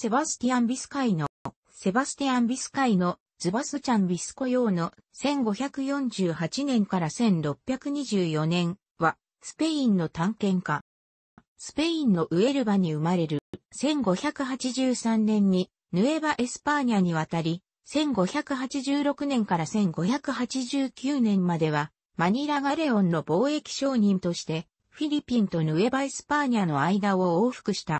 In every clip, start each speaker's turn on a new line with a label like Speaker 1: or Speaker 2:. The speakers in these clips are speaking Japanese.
Speaker 1: セバスティアン・ビスカイの、セバスティアン・ビスカイの、ズバスチャン・ビスコ用の1548年から1624年は、スペインの探検家。スペインのウエルバに生まれる1583年にヌエバ・エスパーニャに渡り、1586年から1589年まではマニラ・ガレオンの貿易商人としてフィリピンとヌエバ・エスパーニャの間を往復した。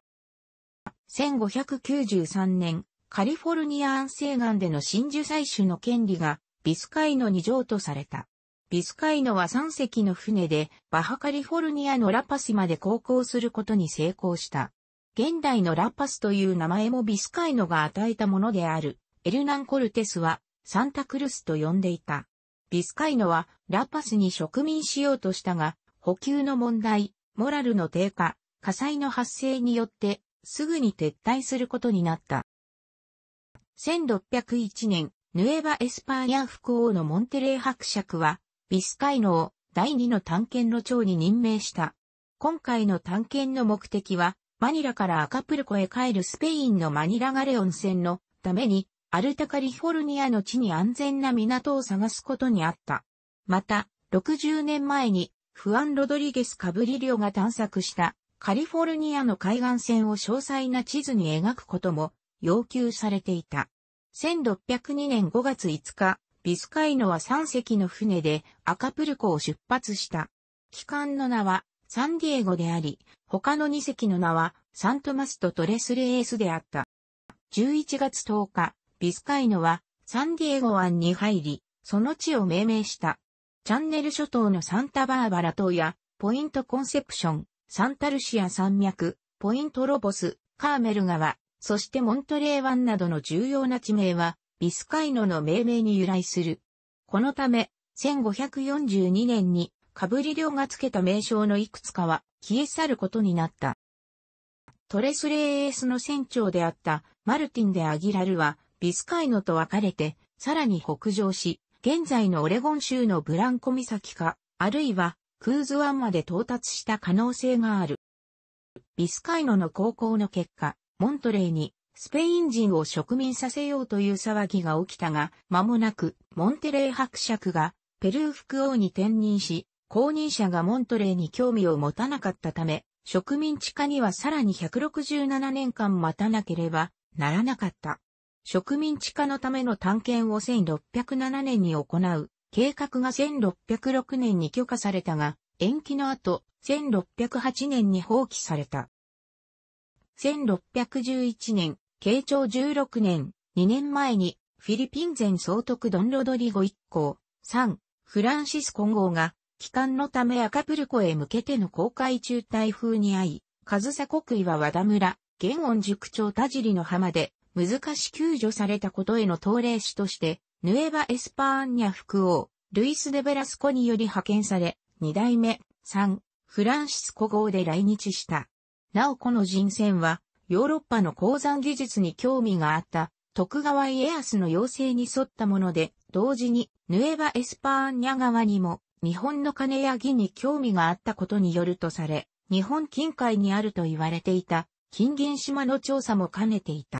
Speaker 1: 1593年、カリフォルニア安政岸での真珠採取の権利がビスカイノに譲渡された。ビスカイノは3隻の船でバハカリフォルニアのラパスまで航行することに成功した。現代のラパスという名前もビスカイノが与えたものである。エルナン・コルテスはサンタクルスと呼んでいた。ビスカイノはラパスに植民しようとしたが、補給の問題、モラルの低下、火災の発生によってすぐに撤退することになった。1601年、ヌエバ・エスパーニャ副王のモンテレー伯爵は、ビスカイノを第2の探検の長に任命した。今回の探検の目的は、マニラからアカプルコへ帰るスペインのマニラガレオン船のために、アルタカリフォルニアの地に安全な港を探すことにあった。また、60年前に、フアン・ロドリゲス・カブリリオが探索したカリフォルニアの海岸線を詳細な地図に描くことも要求されていた。1602年5月5日、ビスカイノは3隻の船でアカプルコを出発した。機関の名はサンディエゴであり、他の2隻の名はサントマスとトレスレエースであった。11月10日、ビスカイノはサンディエゴ湾に入り、その地を命名した。チャンネル諸島のサンタバーバラ島やポイントコンセプション、サンタルシア山脈、ポイントロボス、カーメル川、そしてモントレー湾などの重要な地名は、ビスカイノの命名に由来する。このため、1542年にカブリリウが付けた名称のいくつかは消え去ることになった。トレスレーエースの船長であったマルティン・でアギラルはビスカイノと分かれてさらに北上し、現在のオレゴン州のブランコ岬か、あるいはクーズ湾まで到達した可能性がある。ビスカイノの航行の結果、モントレーにスペイン人を植民させようという騒ぎが起きたが、間もなくモンテレー伯爵がペルー副王に転任し、後任者がモントレーに興味を持たなかったため、植民地化にはさらに167年間待たなければならなかった。植民地化のための探検を1607年に行う計画が1606年に許可されたが、延期の後、1608年に放棄された。1611年、慶長16年、2年前に、フィリピン前総督ドンロドリゴ一行、3、フランシスコ号が、帰還のためアカプルコへ向けての航海中台風に遭い、カズサ国岩和田村、玄音塾長田尻の浜で、難し救助されたことへの当例史として、ヌエバ・エスパーンニャ副王、ルイス・デ・ベラスコにより派遣され、二代目、三、フランシスコ号で来日した。なおこの人選は、ヨーロッパの鉱山技術に興味があった、徳川家康の要請に沿ったもので、同時に、ヌエバ・エスパーンニャ側にも、日本の金や銀に興味があったことによるとされ、日本近海にあると言われていた、金銀島の調査も兼ねていた。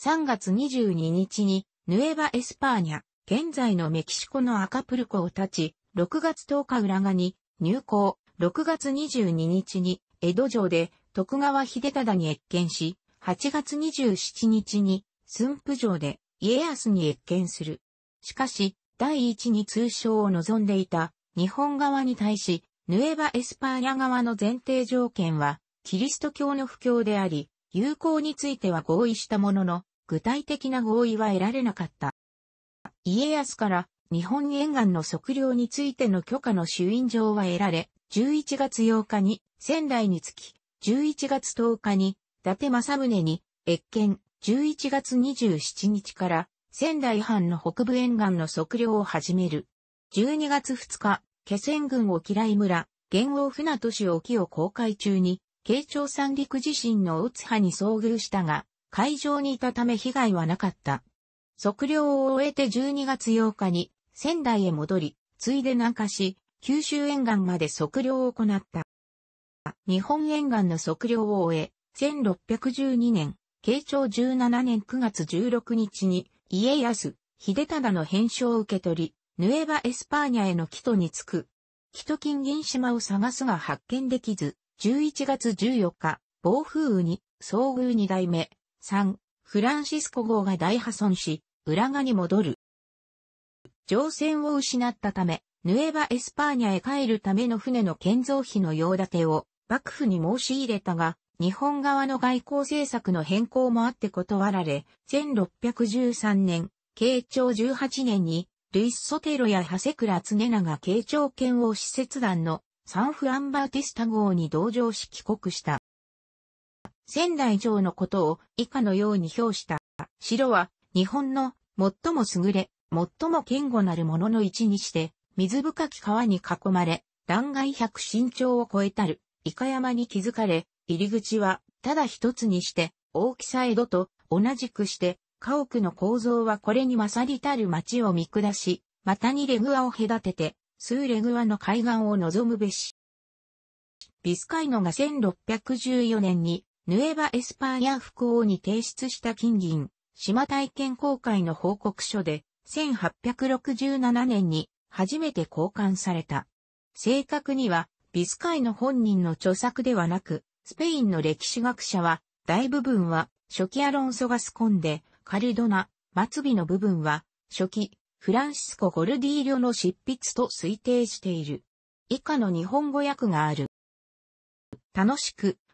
Speaker 1: 3月22日にヌエバ・エスパーニャ、現在のメキシコのアカプルコを立ち、6月10日裏側に入港、6月22日に江戸城で徳川秀忠に越見し、8月27日に駿府城で家康に越見する。しかし、第一に通称を望んでいた日本側に対し、ヌエバ・エスパーニャ側の前提条件は、キリスト教の布教であり、友好については合意したものの、具体的な合意は得られなかった。家康から日本沿岸の測量についての許可の主因状は得られ、11月8日に仙台につき、11月10日に伊達政宗に越見、11月27日から仙台藩の北部沿岸の測量を始める。12月2日、気仙郡沖来村、元王船都市沖を公開中に、慶長三陸地震の打つ波に遭遇したが、海上にいたため被害はなかった。測量を終えて12月8日に仙台へ戻り、ついで南下し、九州沿岸まで測量を行った。日本沿岸の測量を終え、1612年、慶長17年9月16日に、家康、秀忠の返書を受け取り、ヌエバ・エスパーニャへの帰途に着く。帰途金銀島を探すが発見できず、11月14日、暴風雨に、遭遇2代目、3、フランシスコ号が大破損し、浦賀に戻る。乗船を失ったため、ヌエバ・エスパーニャへ帰るための船の建造費の用立てを幕府に申し入れたが、日本側の外交政策の変更もあって断られ、1613年、慶長18年に、ルイス・ソテロやハラ・ツネ常長慶長剣を施設団のサンフ・アンバーティスタ号に同乗し帰国した。仙台城のことを以下のように表した。城は日本の最も優れ、最も堅固なるものの位置にして、水深き川に囲まれ、断崖百身長を超えたる、イカ山に築かれ、入り口はただ一つにして、大きさ江戸と同じくして、家屋の構造はこれに勝りたる町を見下し、またにレグアを隔てて、数レグアの海岸を望むべし。ビスカイノが1614年にヌエバ・エスパーニャ福王に提出した金銀、島体験公開の報告書で、1867年に初めて交換された。正確には、ビスカイの本人の著作ではなく、スペインの歴史学者は、大部分は初期アロンソガスコンデ、カルドナ、末尾の部分は、初期、フランシスコ・ゴルディーリョの執筆と推定している。以下の日本語訳がある。楽しく、